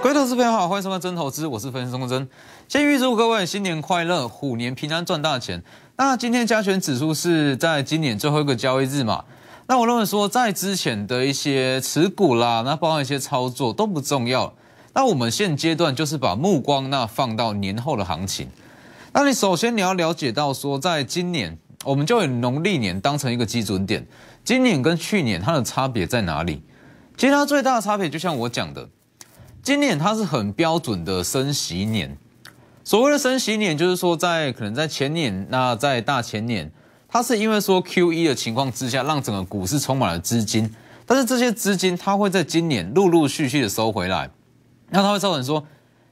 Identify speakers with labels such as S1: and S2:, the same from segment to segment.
S1: 各位投资朋友好，欢迎收看真投资，我是分析师曾先预祝各位新年快乐，虎年平安赚大钱。那今天加权指数是在今年最后一个交易日嘛？那我认为说，在之前的一些持股啦，那包括一些操作都不重要。那我们现阶段就是把目光那放到年后的行情。那你首先你要了解到说，在今年，我们就以农历年当成一个基准点。今年跟去年它的差别在哪里？其实它最大的差别，就像我讲的。今年它是很标准的升息年，所谓的升息年就是说，在可能在前年，那在大前年，它是因为说 Q E 的情况之下，让整个股市充满了资金，但是这些资金它会在今年陆陆续续的收回来，那它会造成说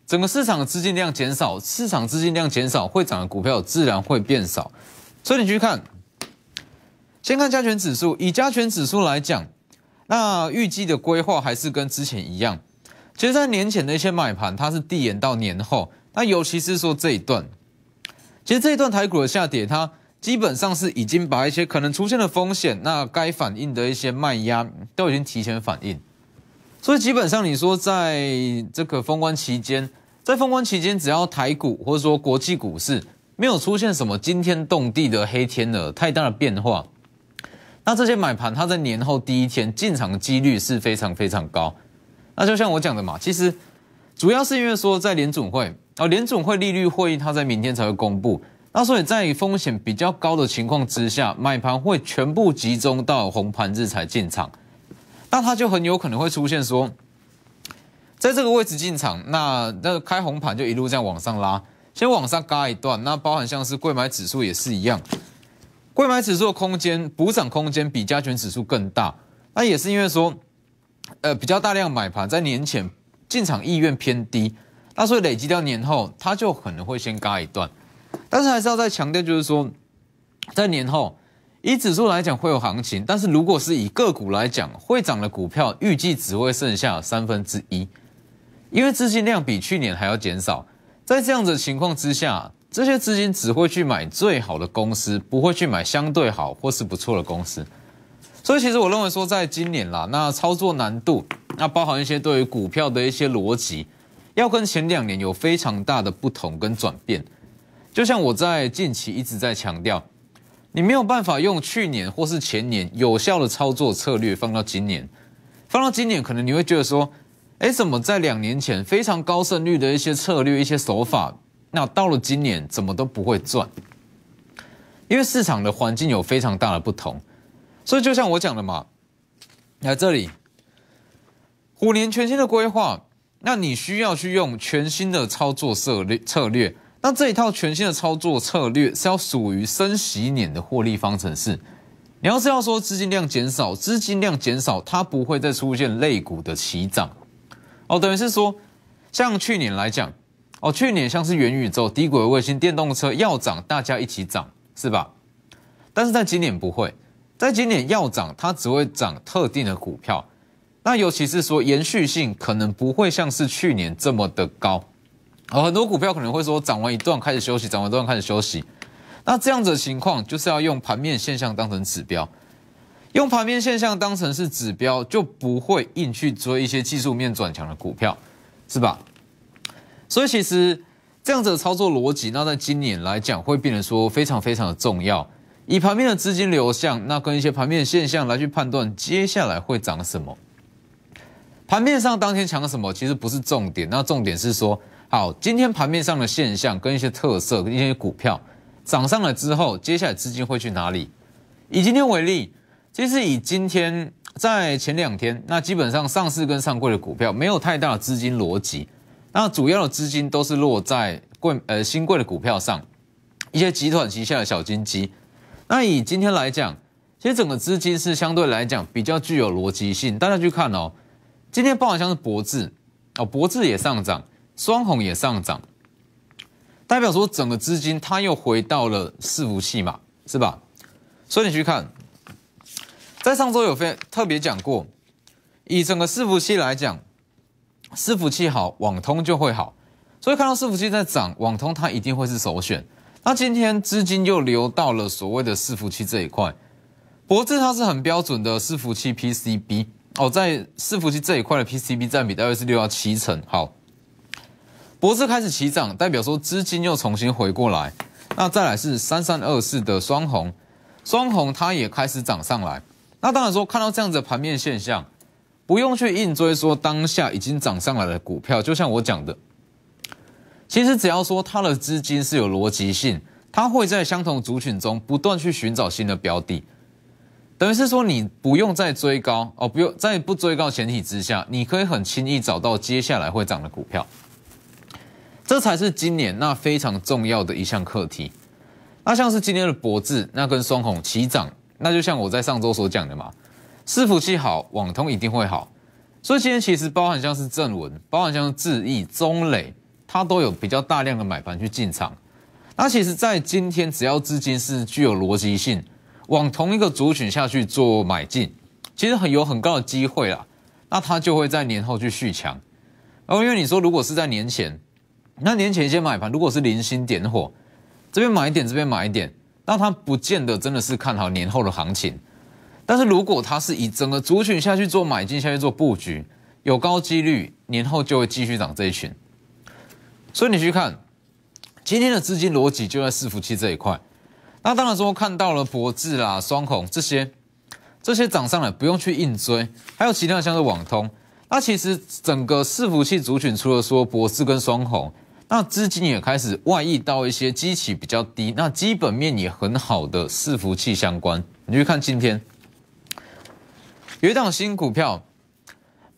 S1: 整个市场的资金量减少，市场资金量减少，会涨的股票自然会变少，所以你去看，先看加权指数，以加权指数来讲，那预计的规划还是跟之前一样。其实，在年前的一些买盘，它是递延到年后。那尤其是说这一段，其实这一段台股的下跌，它基本上是已经把一些可能出现的风险，那该反映的一些卖压都已经提前反映。所以，基本上你说在这个封关期间，在封关期间，只要台股或者说国际股市没有出现什么惊天动地的黑天鹅、太大的变化，那这些买盘它在年后第一天进场的几率是非常非常高。那就像我讲的嘛，其实主要是因为说，在联总会啊，联总会利率会议，它在明天才会公布。那所以，在风险比较高的情况之下，买盘会全部集中到红盘日才进场，那它就很有可能会出现说，在这个位置进场，那那个开红盘就一路这样往上拉，先往上嘎一段，那包含像是贵买指数也是一样，贵买指数空间补涨空间比加权指数更大，那也是因为说。呃，比较大量买盘，在年前进场意愿偏低，那所以累积到年后，它就可能会先嘎一段。但是还是要再强调，就是说，在年后以指数来讲会有行情，但是如果是以个股来讲，会涨的股票预计只会剩下三分之一，因为资金量比去年还要减少。在这样的情况之下，这些资金只会去买最好的公司，不会去买相对好或是不错的公司。所以，其实我认为说，在今年啦，那操作难度，那包含一些对于股票的一些逻辑，要跟前两年有非常大的不同跟转变。就像我在近期一直在强调，你没有办法用去年或是前年有效的操作策略放到今年，放到今年，可能你会觉得说，哎，怎么在两年前非常高胜率的一些策略、一些手法，那到了今年怎么都不会赚？因为市场的环境有非常大的不同。所以就像我讲的嘛，来这里虎年全新的规划，那你需要去用全新的操作策略策略。那这一套全新的操作策略是要属于升息年的获利方程式。你要是要说资金量减少，资金量减少，它不会再出现类股的齐涨哦。等于是说，像去年来讲哦，去年像是元宇宙、低轨卫星、电动车要涨，大家一起涨是吧？但是在今年不会。在今年要涨，它只会涨特定的股票，那尤其是说延续性可能不会像是去年这么的高，而很多股票可能会说涨完一段开始休息，涨完一段开始休息，那这样子的情况就是要用盘面现象当成指标，用盘面现象当成是指标，就不会硬去追一些技术面转强的股票，是吧？所以其实这样子的操作逻辑，那在今年来讲会变得说非常非常的重要。以盘面的资金流向，那跟一些盘面的现象来去判断接下来会涨什么。盘面上当天涨什么其实不是重点，那重点是说，好，今天盘面上的现象跟一些特色、跟一些股票涨上了之后，接下来资金会去哪里？以今天为例，其实以今天在前两天，那基本上上市跟上柜的股票没有太大的资金逻辑，那主要的资金都是落在贵呃新贵的股票上，一些集团旗下的小金鸡。那以今天来讲，其实整个资金是相对来讲比较具有逻辑性。大家去看哦，今天包含像是博智，哦博智也上涨，双红也上涨，代表说整个资金它又回到了伺服器嘛，是吧？所以你去看，在上周有非特别讲过，以整个伺服器来讲，伺服器好，网通就会好，所以看到伺服器在涨，网通它一定会是首选。那今天资金又流到了所谓的伺服器这一块，博智它是很标准的伺服器 PCB 哦，在伺服器这一块的 PCB 占比大约是六到七成。好，博智开始起涨，代表说资金又重新回过来。那再来是三三二四的双红，双红它也开始涨上来。那当然说，看到这样的盘面现象，不用去硬追说当下已经涨上来的股票，就像我讲的。其实只要说它的资金是有逻辑性，它会在相同族群中不断去寻找新的标的，等于是说你不用再追高哦，不用在不追高前提之下，你可以很轻易找到接下来会涨的股票，这才是今年那非常重要的一项课题。那像是今天的博智，那跟双控齐涨，那就像我在上周所讲的嘛，伺服气好，网通一定会好，所以今天其实包含像是正文，包含像是智易、中磊。它都有比较大量的买盘去进场，那其实，在今天只要资金是具有逻辑性，往同一个族群下去做买进，其实很有很高的机会啦。那它就会在年后去续强。哦，因为你说如果是在年前，那年前一些买盘如果是零星点火，这边买一点，这边买一点，那它不见得真的是看好年后的行情。但是如果它是以整个族群下去做买进，下去做布局，有高几率年后就会继续涨这一群。所以你去看今天的资金逻辑就在伺服器这一块。那当然说看到了博智啦、双孔这些，这些涨上来不用去硬追，还有其他像是网通。那其实整个伺服器族群，除了说博智跟双孔，那资金也开始外溢到一些基器比较低、那基本面也很好的伺服器相关。你去看今天有一档新股票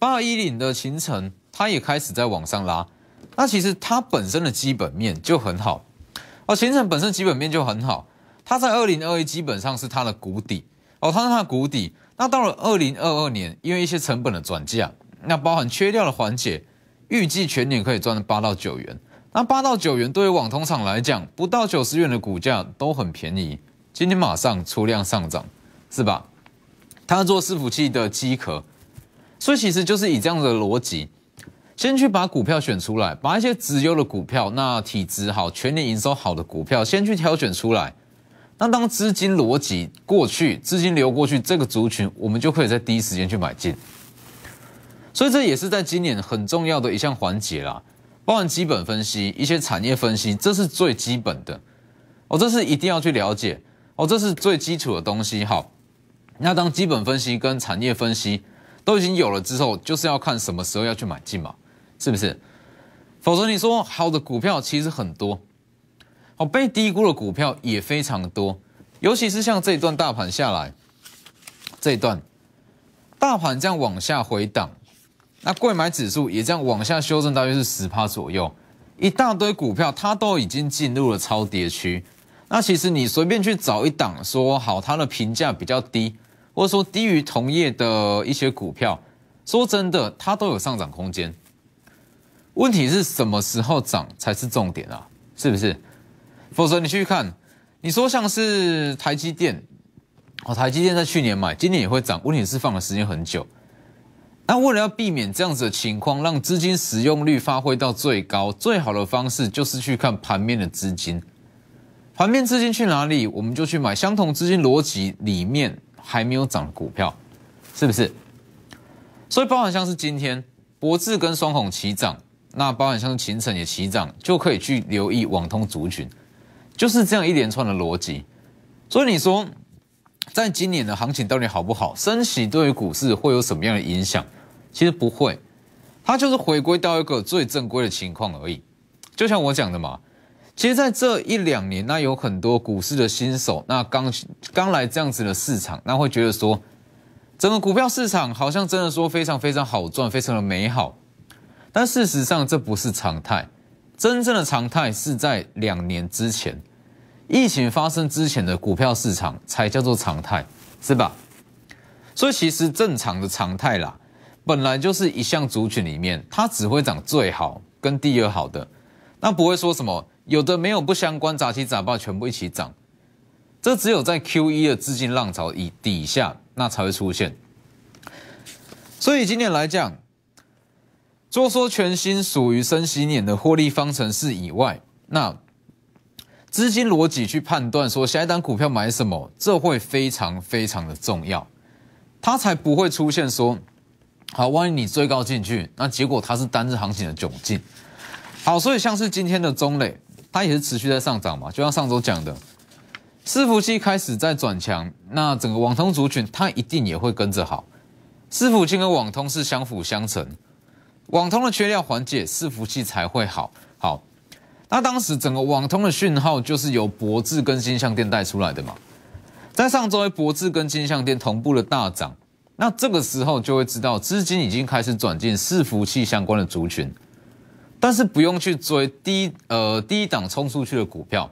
S1: 八一零的行程，它也开始在往上拉。那其实它本身的基本面就很好，哦，形程本身基本面就很好，它在二零二一基本上是它的谷底，哦，它是它的谷底，那到了二零二二年，因为一些成本的转嫁，那包含缺料的缓解，预计全年可以赚八到九元，那八到九元对于网通厂来讲，不到九十元的股价都很便宜，今天马上出量上涨，是吧？它做伺服器的机壳，所以其实就是以这样的逻辑。先去把股票选出来，把一些直优的股票，那体质好、全年营收好的股票，先去挑选出来。那当资金逻辑过去，资金流过去，这个族群，我们就可以在第一时间去买进。所以这也是在今年很重要的一项环节啦，包含基本分析、一些产业分析，这是最基本的。哦，这是一定要去了解。哦，这是最基础的东西。好，那当基本分析跟产业分析都已经有了之后，就是要看什么时候要去买进嘛。是不是？否则你说好的股票其实很多，好被低估的股票也非常多。尤其是像这一段大盘下来，这一段大盘这样往下回档，那贵买指数也这样往下修正，大约是十趴左右。一大堆股票它都已经进入了超跌区。那其实你随便去找一档，说好它的评价比较低，或者说低于同业的一些股票，说真的，它都有上涨空间。问题是什么时候涨才是重点啊？是不是？否则你去看，你说像是台积电，哦，台积电在去年买，今年也会涨。问题是放的时间很久。那为了要避免这样子的情况，让资金使用率发挥到最高，最好的方式就是去看盘面的资金，盘面资金去哪里，我们就去买相同资金逻辑里面还没有涨的股票，是不是？所以包含像是今天博智跟双红齐涨。那包含像秦城也齐涨，就可以去留意网通族群，就是这样一连串的逻辑。所以你说，在今年的行情到底好不好？升息对于股市会有什么样的影响？其实不会，它就是回归到一个最正规的情况而已。就像我讲的嘛，其实，在这一两年，那有很多股市的新手，那刚刚来这样子的市场，那会觉得说，整个股票市场好像真的说非常非常好赚，非常的美好。但事实上，这不是常态。真正的常态是在两年之前，疫情发生之前的股票市场才叫做常态，是吧？所以，其实正常的常态啦，本来就是一项族群里面，它只会涨最好跟第二好的，那不会说什么有的没有不相关杂七杂八全部一起涨。这只有在 Q 一的资金浪潮以底下，那才会出现。所以，今年来讲。就说全新属于升息脸的获利方程式以外，那资金逻辑去判断说下一单股票买什么，这会非常非常的重要，它才不会出现说，好，万一你追高进去，那结果它是单日行情的窘境。好，所以像是今天的中磊，它也是持续在上涨嘛，就像上周讲的，伺服器开始在转强，那整个网通族群它一定也会跟着好，伺服器跟网通是相辅相成。网通的缺料缓解，伺服器才会好。好，那当时整个网通的讯号就是由博智跟金相电带出来的嘛。在上周博智跟金相电同步的大涨，那这个时候就会知道资金已经开始转进伺服器相关的族群。但是不用去追低呃低档冲出去的股票，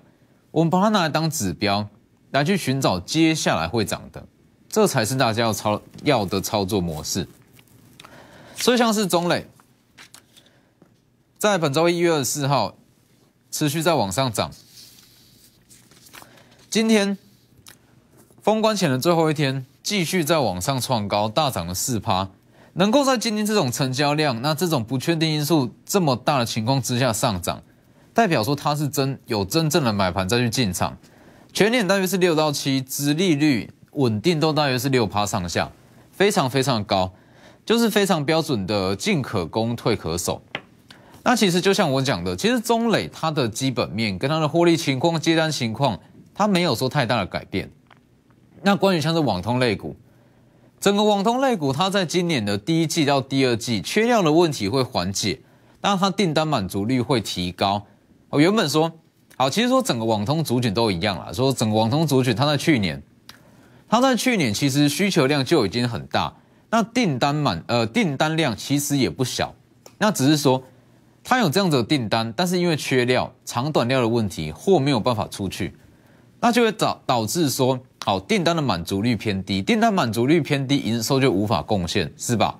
S1: 我们把它拿来当指标，来去寻找接下来会涨的，这才是大家要操要的操作模式。所以像是中磊。在本周一月二十四号持续在往上涨。今天封关前的最后一天，继续在往上创高，大涨了四趴。能够在今天这种成交量、那这种不确定因素这么大的情况之下上涨，代表说它是真有真正的买盘再去进场。全年大约是六到七，殖利率稳定都大约是六趴上下，非常非常高，就是非常标准的进可攻，退可守。那其实就像我讲的，其实中磊它的基本面跟它的获利情况、接单情况，它没有说太大的改变。那关于像是网通类股，整个网通类股它在今年的第一季到第二季缺料的问题会缓解，那它订单满足率会提高。我原本说，好，其实说整个网通族群都一样啦，说整个网通族群它在去年，它在去年其实需求量就已经很大，那订单满呃订单量其实也不小，那只是说。他有这样子的订单，但是因为缺料、长短料的问题，货没有办法出去，那就会导导致说，好订单的满足率偏低，订单满足率偏低，营收就无法贡献，是吧？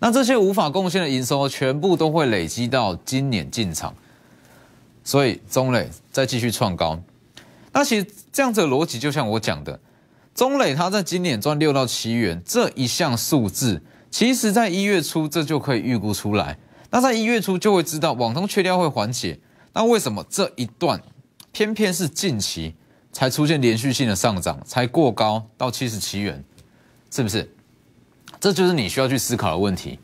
S1: 那这些无法贡献的营收，全部都会累积到今年进场，所以中磊再继续创高。那其实这样子的逻辑，就像我讲的，中磊他在今年赚六到七元这一项数字，其实在一月初这就可以预估出来。那在一月初就会知道网通缺料会缓解，那为什么这一段偏偏是近期才出现连续性的上涨，才过高到七十七元，是不是？这就是你需要去思考的问题。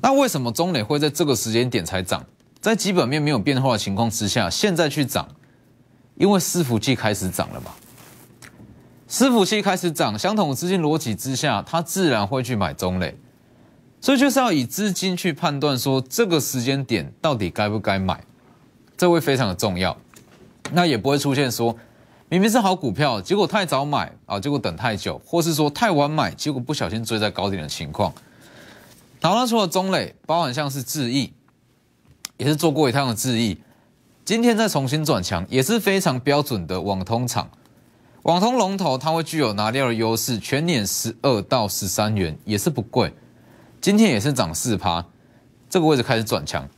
S1: 那为什么中磊会在这个时间点才涨？在基本面没有变化的情况之下，现在去涨，因为伺服器开始涨了嘛。伺服器开始涨，相同资金逻辑之下，它自然会去买中磊。所以就是要以资金去判断，说这个时间点到底该不该买，这会非常的重要。那也不会出现说，明明是好股票，结果太早买啊，结果等太久，或是说太晚买，结果不小心追在高点的情况。然后除了中磊，包含像是智毅，也是做过一趟的智毅，今天再重新转强，也是非常标准的网通厂，网通龙头，它会具有拿料的优势，全年十二到十三元，也是不贵。今天也是涨四趴，这个位置开始转强，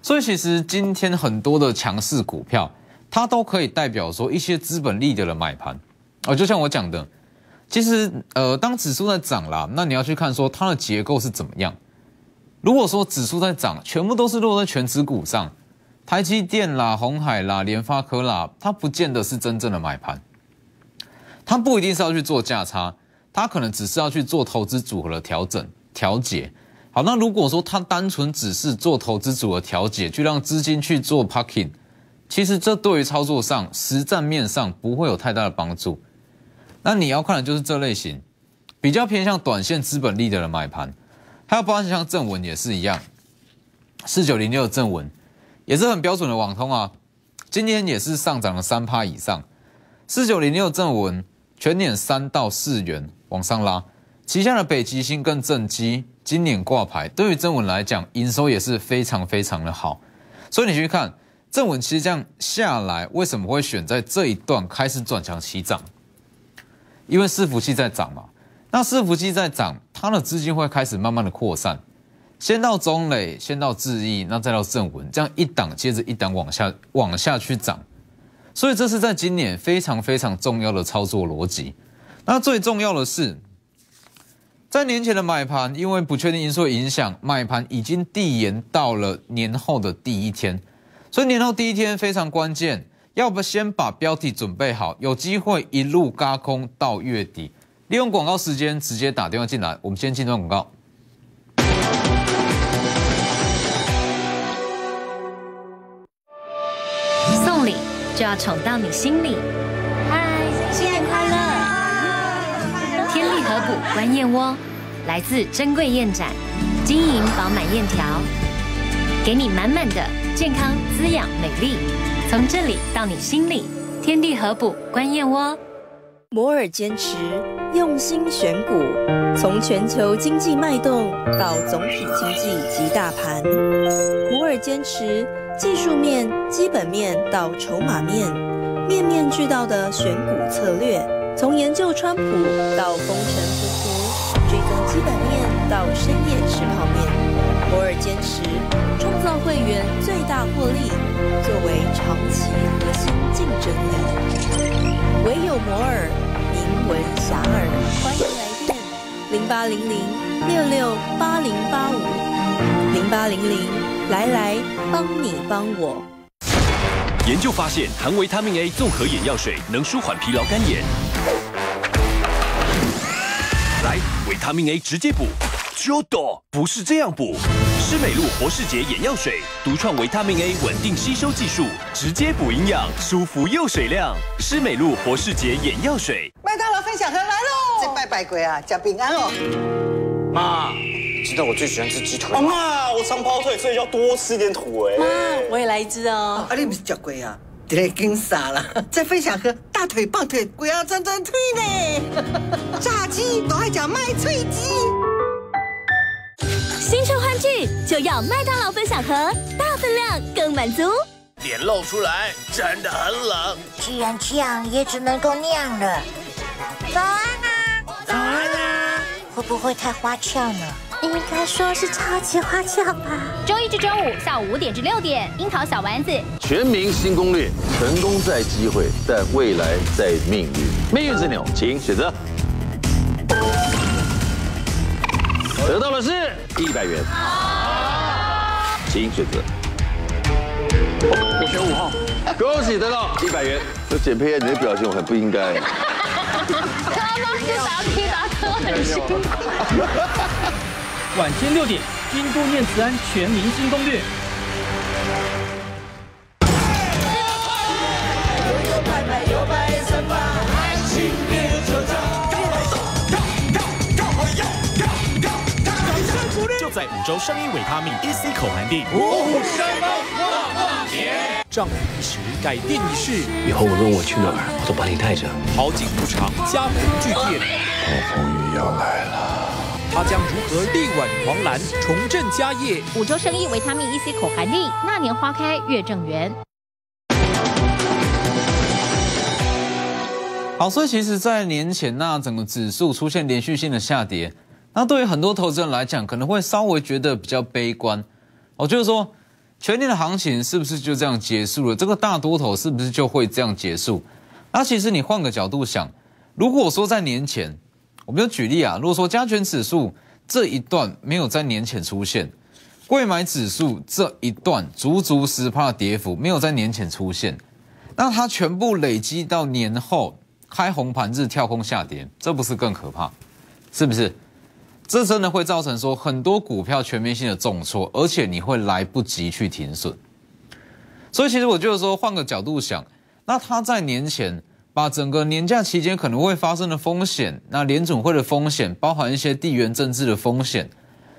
S1: 所以其实今天很多的强势股票，它都可以代表说一些资本力的人买盘啊。就像我讲的，其实呃，当指数在涨啦，那你要去看说它的结构是怎么样。如果说指数在涨，全部都是落在全指股上，台积电啦、红海啦、联发科啦，它不见得是真正的买盘，它不一定是要去做价差，它可能只是要去做投资组合的调整。调解好，那如果说他单纯只是做投资组的调解，去让资金去做 parking，其实这对于操作上、实战面上不会有太大的帮助。那你要看的就是这类型，比较偏向短线资本利的的买盘。还有包含像正文也是一样，四九零六正文也是很标准的网通啊，今天也是上涨了三趴以上。四九零六正文全年三到四元往上拉。旗下的北极星跟正机今年挂牌，对于正文来讲，营收也是非常非常的好，所以你去看正文，其实这样下来，为什么会选在这一段开始转强起涨？因为伺服器在涨嘛，那伺服器在涨，它的资金会开始慢慢的扩散，先到中磊，先到智毅，那再到正文，这样一档接着一档往下往下去涨，所以这是在今年非常非常重要的操作逻辑。那最重要的是。在年前的买盘，因为不确定因素影响，买盘已经递延到了年后的第一天，所以年后第一天非常关键，要不先把标题准备好，有机会一路嘎空到月底，利用广告时间直接打电话进来。我们先进段广告，送礼就要宠到你心里，嗨，谢谢。天地合补观燕窝，来自珍贵燕盏，晶莹饱满燕条，给你满满的健康滋养美丽。从这里到你心里，天地合补观燕窝。摩尔坚持用心选股，从全球经济脉动到总体经济及大盘，摩尔坚持技术面、基本面到筹码面，面面俱到的选股策略。从研究川普到风尘仆仆，追根基本面到深夜吃泡面，偶尔坚持创造会员最大获利，作为长期核心竞争力。唯有摩尔名闻遐迩。欢迎来电，零八零零六六八零八五零八零零，来来帮你帮我。研究发现，含维他命 A 综合眼药水能舒缓疲劳干眼。他命 A 直接补，错的不是这样补。施美露活视捷眼药水，独创维他命 A 稳定吸收技术，直接补营养，舒服又水亮。施美露活视捷眼药水，麦当劳分享盒来喽！再拜拜鬼啊，加平安哦。妈，你知道我最喜欢吃鸡腿吗？妈，我常跑腿，所以要多吃一点腿。妈，我也来一支哦。啊，你不是加鬼啊？得更傻了！在分享盒，大腿棒腿，鬼要转转腿呢！炸鸡都爱讲麦脆鸡，新春欢聚就要麦当劳分享盒，大分量更满足。脸露出来，真的很冷。既然这样，也只能够那样了。早安啊！早安啊！会不会太花俏呢？应该说是超级花俏吧。周一至周五下午五点至六点，樱桃小丸子。全民新攻略，成功在机会，但未来在命运。命运之鸟，请选择。得到的是一百元，请选择。选五号，恭喜得到一百元。这剪配音，你的表情我很不应该。刚刚这答题答的很辛苦。晚间六点。京都念慈庵全明星攻略，就在五洲生意维他命 E C 口含地，无声望望天，仗一时，改变一世。以后无论我去哪儿，我都把你带着。好景不长，家门巨变，暴风雨要来了。他将如何力挽狂澜，重振家业？五洲生意维他命 E C 口含力，那年花开月正圆。好，所以其实，在年前那整个指数出现连续性的下跌，那对于很多投资人来讲，可能会稍微觉得比较悲观。哦，就是说，全年的行情是不是就这样结束了？这个大多头是不是就会这样结束？那其实你换个角度想，如果说在年前。我们就举例啊，如果说加权指数这一段没有在年前出现，贵买指数这一段足足十帕跌幅没有在年前出现，那它全部累积到年后开红盘日跳空下跌，这不是更可怕？是不是？这真的会造成说很多股票全面性的重挫，而且你会来不及去停损。所以其实我就是说，换个角度想，那它在年前。把整个年假期间可能会发生的风险，那联总会的风险包含一些地缘政治的风险，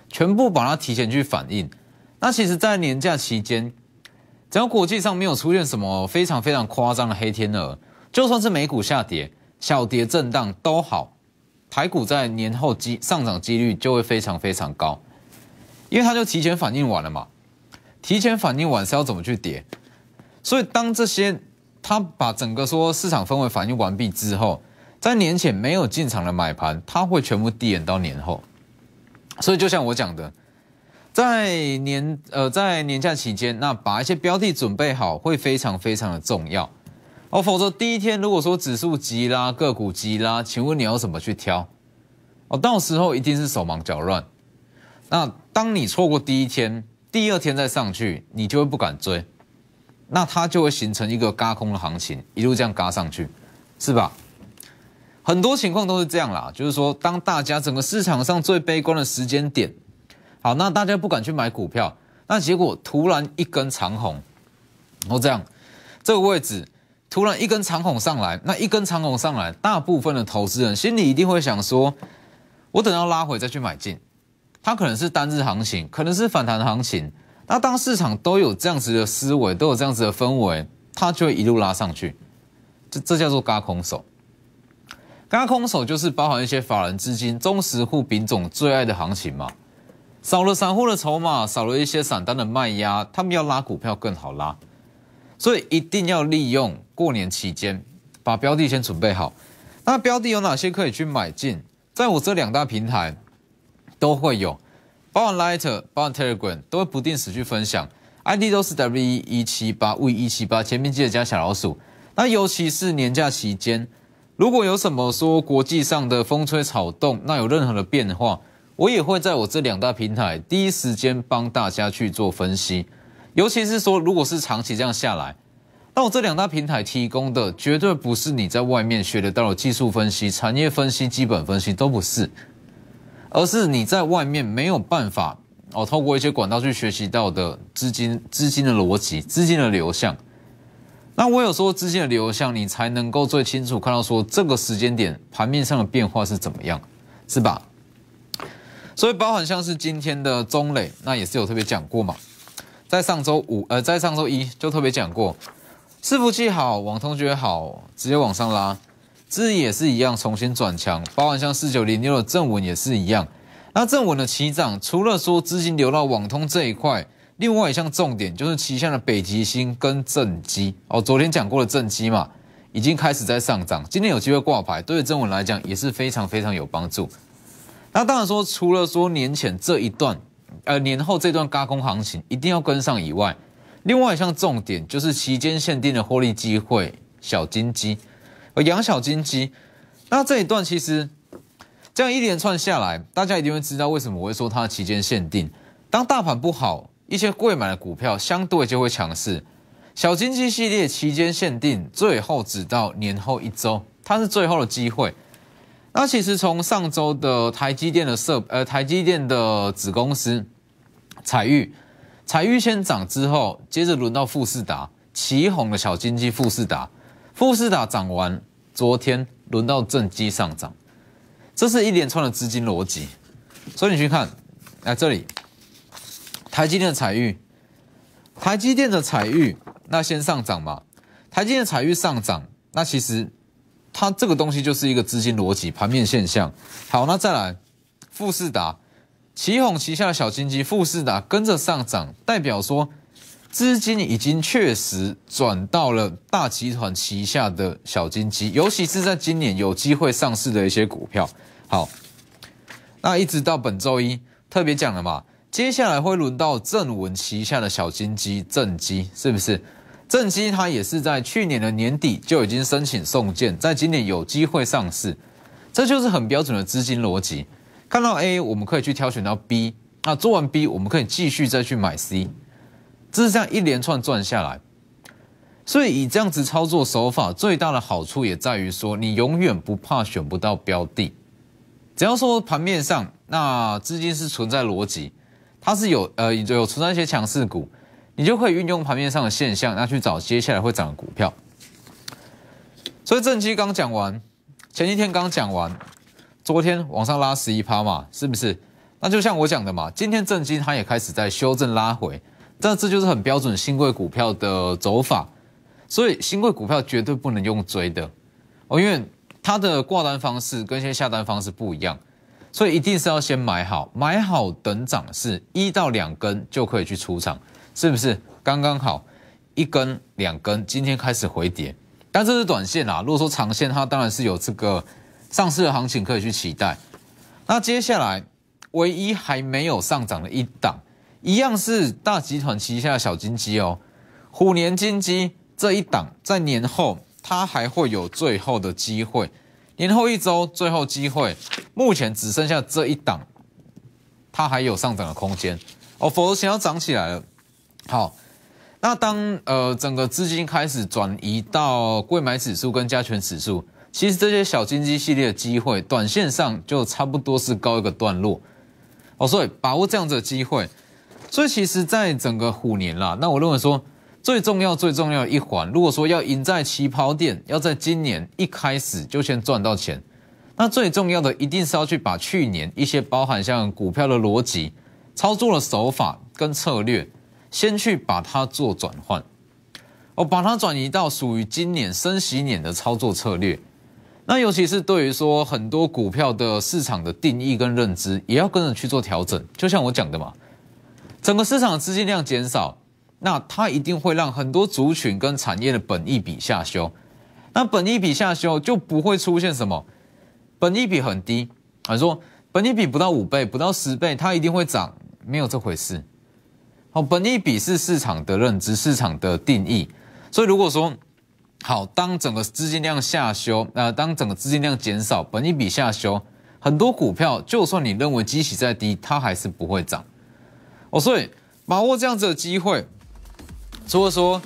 S1: 全部把它提前去反映。那其实，在年假期间，只要国际上没有出现什么非常非常夸张的黑天鹅，就算是美股下跌、小跌震荡都好，台股在年后机上涨几率就会非常非常高，因为它就提前反应完了嘛。提前反应完是要怎么去跌？所以当这些。他把整个说市场氛围反应完毕之后，在年前没有进场的买盘，他会全部递延到年后。所以就像我讲的，在年呃在年假期间，那把一些标的准备好会非常非常的重要哦。否则第一天如果说指数急拉、个股急拉，请问你要怎么去挑？哦，到时候一定是手忙脚乱。那当你错过第一天，第二天再上去，你就会不敢追。那它就会形成一个嘎空的行情，一路这样嘎上去，是吧？很多情况都是这样啦，就是说，当大家整个市场上最悲观的时间点，好，那大家不敢去买股票，那结果突然一根长虹，然后这样这个位置突然一根长虹上来，那一根长虹上来，大部分的投资人心里一定会想说，我等到拉回再去买进，它可能是单日行情，可能是反弹行情。那当市场都有这样子的思维，都有这样子的氛围，它就会一路拉上去。这这叫做“嘎空手”，“嘎空手”就是包含一些法人资金、中实户品种最爱的行情嘛。少了散户的筹码，少了一些散单的卖压，他们要拉股票更好拉。所以一定要利用过年期间，把标的先准备好。那标的有哪些可以去买进？在我这两大平台都会有。包含 Light、包含 Telegram 都会不定时去分享，ID 都是 W 一七八 V 一七八，前面记得加小老鼠。那尤其是年假期间，如果有什么说国际上的风吹草动，那有任何的变化，我也会在我这两大平台第一时间帮大家去做分析。尤其是说，如果是长期这样下来，那我这两大平台提供的绝对不是你在外面学得到的技术分析、产业分析、基本分析都不是。而是你在外面没有办法哦，透过一些管道去学习到的资金、资金的逻辑、资金的流向。那我有说资金的流向，你才能够最清楚看到说这个时间点盘面上的变化是怎么样，是吧？所以包含像是今天的中磊，那也是有特别讲过嘛，在上周五呃，在上周一就特别讲过，伺福气好，网通觉得好，直接往上拉。资也是一样重新转强，包含像四九零六的正文也是一样。那正文的起涨，除了说资金流到网通这一块，另外一项重点就是旗下的北极星跟正机哦，昨天讲过的正机嘛，已经开始在上涨，今天有机会挂牌，对于正文来讲也是非常非常有帮助。那当然说，除了说年前这一段，呃年后这段高空行情一定要跟上以外，另外一项重点就是期间限定的获利机会小金鸡。而养小金鸡，那这一段其实这样一连串下来，大家一定会知道为什么我会说它的期间限定。当大盘不好，一些贵买的股票相对就会强势。小金鸡系列期间限定，最后只到年后一周，它是最后的机会。那其实从上周的台积电的设，呃，台积电的子公司彩玉，彩玉先涨之后，接着轮到富士达，起红的小金鸡富士达。富士达涨完，昨天轮到正极上涨，这是一连串的资金逻辑。所以你去看，来这里，台积电的彩玉，台积电的彩玉那先上涨嘛？台积电彩玉上涨，那其实它这个东西就是一个资金逻辑盘面现象。好，那再来富士达，奇宏旗下的小金鸡富士达跟着上涨，代表说。资金已经确实转到了大集团旗下的小金鸡，尤其是在今年有机会上市的一些股票。好，那一直到本周一特别讲了嘛，接下来会轮到正文旗下的小金鸡正机是不是？正机它也是在去年的年底就已经申请送件，在今年有机会上市，这就是很标准的资金逻辑。看到 A，我们可以去挑选到 B，那做完 B，我们可以继续再去买 C。这是这样一连串转下来，所以以这样子操作手法，最大的好处也在于说，你永远不怕选不到标的。只要说盘面上，那资金是存在逻辑，它是有呃有存在一些强势股，你就可以运用盘面上的现象，那去找接下来会涨的股票。所以，正期刚讲完，前几天刚讲完，昨天往上拉十一趴嘛，是不是？那就像我讲的嘛，今天正金它也开始在修正拉回。但这就是很标准新贵股票的走法，所以新贵股票绝对不能用追的哦，因为它的挂单方式跟现在下单方式不一样，所以一定是要先买好，买好等涨势一到两根就可以去出场，是不是？刚刚好一根两根，今天开始回跌，但这是短线啦。如果说长线，它当然是有这个上市的行情可以去期待。那接下来唯一还没有上涨的一档。一样是大集团旗下的小金鸡哦，虎年金鸡这一档在年后它还会有最后的机会，年后一周最后机会，目前只剩下这一档，它还有上涨的空间哦，否则钱要涨起来了。好，那当呃整个资金开始转移到贵买指数跟加权指数，其实这些小金鸡系列的机会，短线上就差不多是高一个段落哦，所以把握这样子的机会。所以其实，在整个虎年啦，那我认为说，最重要、最重要一环，如果说要赢在起跑点，要在今年一开始就先赚到钱，那最重要的一定是要去把去年一些包含像股票的逻辑、操作的手法跟策略，先去把它做转换，哦，把它转移到属于今年升息年的操作策略。那尤其是对于说很多股票的市场的定义跟认知，也要跟着去做调整。就像我讲的嘛。整个市场资金量减少，那它一定会让很多族群跟产业的本益比下修，那本益比下修就不会出现什么本益比很低，还说本益比不到五倍、不到十倍，它一定会涨，没有这回事。好，本益比是市场的认知、市场的定义，所以如果说好，当整个资金量下修，那当整个资金量减少，本益比下修，很多股票就算你认为基企再低，它还是不会涨。哦，所以把握这样子的机会，除了说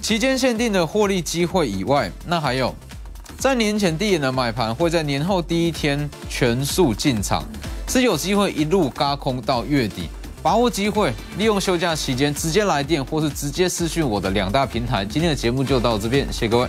S1: 期间限定的获利机会以外，那还有在年前第一的买盘会在年后第一天全数进场，是有机会一路嘎空到月底，把握机会，利用休假期间直接来电或是直接私讯我的两大平台。今天的节目就到这边，谢谢各位。